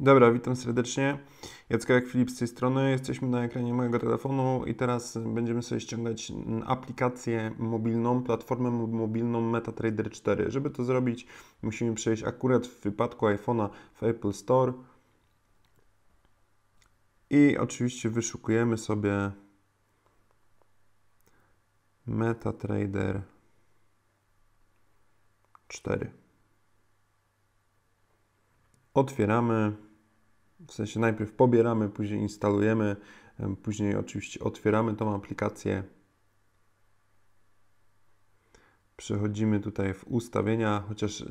Dobra, witam serdecznie. Jacek, jak Filip z tej strony. Jesteśmy na ekranie mojego telefonu i teraz będziemy sobie ściągać aplikację mobilną, platformę mobilną MetaTrader 4. Żeby to zrobić, musimy przejść akurat w wypadku iPhone'a w Apple Store. I oczywiście wyszukujemy sobie MetaTrader 4. Otwieramy w sensie najpierw pobieramy, później instalujemy, później oczywiście otwieramy tą aplikację. Przechodzimy tutaj w ustawienia, chociaż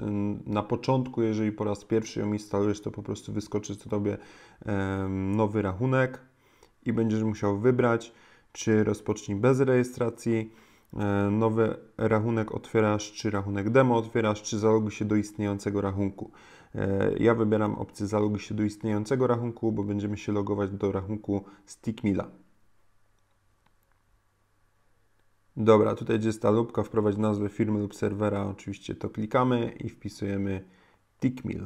na początku, jeżeli po raz pierwszy ją instalujesz, to po prostu wyskoczy tobie nowy rachunek i będziesz musiał wybrać, czy rozpocznij bez rejestracji, E, nowy rachunek otwierasz, czy rachunek demo otwierasz, czy zaloguj się do istniejącego rachunku. E, ja wybieram opcję zaloguj się do istniejącego rachunku, bo będziemy się logować do rachunku Stickmila. Dobra, tutaj gdzie jest ta lubka, wprowadź nazwę firmy lub serwera, oczywiście to klikamy i wpisujemy Tickmill.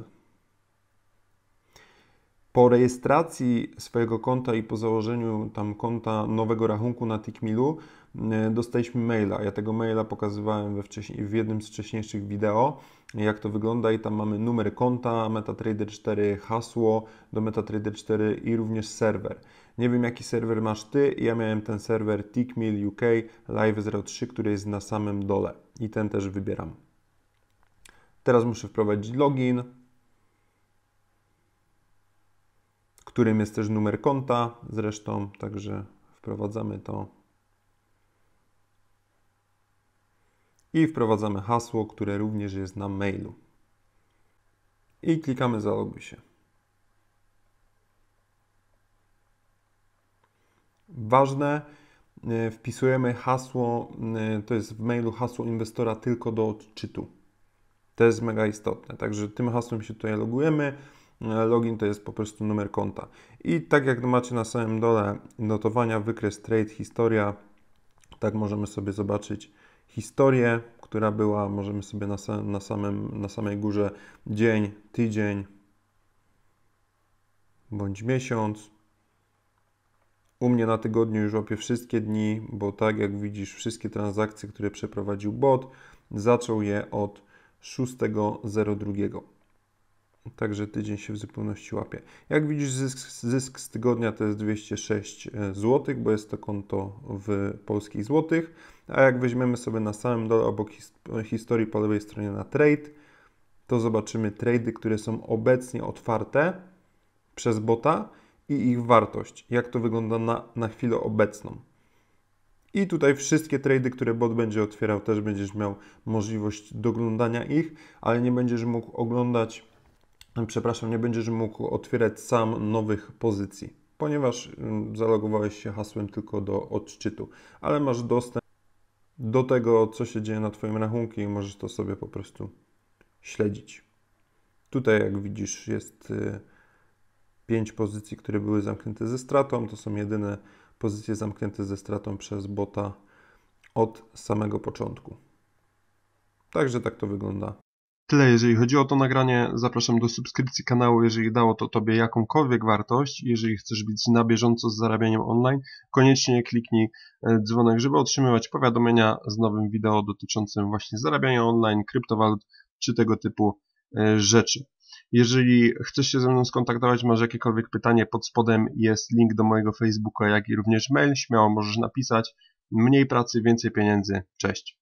Po rejestracji swojego konta i po założeniu tam konta nowego rachunku na Tikmilu y, dostaliśmy maila. Ja tego maila pokazywałem we wcześniej, w jednym z wcześniejszych wideo, jak to wygląda i tam mamy numer konta, MetaTrader 4, hasło do MetaTrader 4 i również serwer. Nie wiem jaki serwer masz Ty, ja miałem ten serwer Tickmill UK Live03, który jest na samym dole i ten też wybieram. Teraz muszę wprowadzić login, którym jest też numer konta zresztą, także wprowadzamy to. I wprowadzamy hasło, które również jest na mailu. I klikamy zaloguj się. Ważne, e, wpisujemy hasło, e, to jest w mailu hasło inwestora tylko do odczytu. To jest mega istotne. Także tym hasłem się tutaj logujemy. E, login to jest po prostu numer konta. I tak jak macie na samym dole notowania, wykres trade, historia, tak możemy sobie zobaczyć historię, która była, możemy sobie na, na, samym, na samej górze dzień, tydzień bądź miesiąc. U mnie na tygodniu już łapie wszystkie dni, bo tak jak widzisz, wszystkie transakcje, które przeprowadził bot, zaczął je od 6.02. Także tydzień się w zupełności łapie. Jak widzisz, zysk, zysk z tygodnia to jest 206 e, zł, bo jest to konto w polskich złotych. A jak weźmiemy sobie na samym dole obok historii po lewej stronie na trade, to zobaczymy trady, które są obecnie otwarte przez bota i ich wartość. Jak to wygląda na, na chwilę obecną. I tutaj wszystkie trady, które bot będzie otwierał, też będziesz miał możliwość doglądania ich, ale nie będziesz mógł oglądać przepraszam, nie będziesz mógł otwierać sam nowych pozycji, ponieważ mm, zalogowałeś się hasłem tylko do odczytu, ale masz dostęp do tego, co się dzieje na Twoim rachunku i możesz to sobie po prostu śledzić. Tutaj, jak widzisz, jest y, pięć pozycji, które były zamknięte ze stratą. To są jedyne pozycje zamknięte ze stratą przez bota od samego początku. Także tak to wygląda Tyle jeżeli chodzi o to nagranie. Zapraszam do subskrypcji kanału, jeżeli dało to Tobie jakąkolwiek wartość. Jeżeli chcesz być na bieżąco z zarabianiem online, koniecznie kliknij e, dzwonek, żeby otrzymywać powiadomienia z nowym wideo dotyczącym właśnie zarabiania online, kryptowalut czy tego typu e, rzeczy. Jeżeli chcesz się ze mną skontaktować, masz jakiekolwiek pytanie, pod spodem jest link do mojego Facebooka, jak i również mail. Śmiało możesz napisać. Mniej pracy, więcej pieniędzy. Cześć.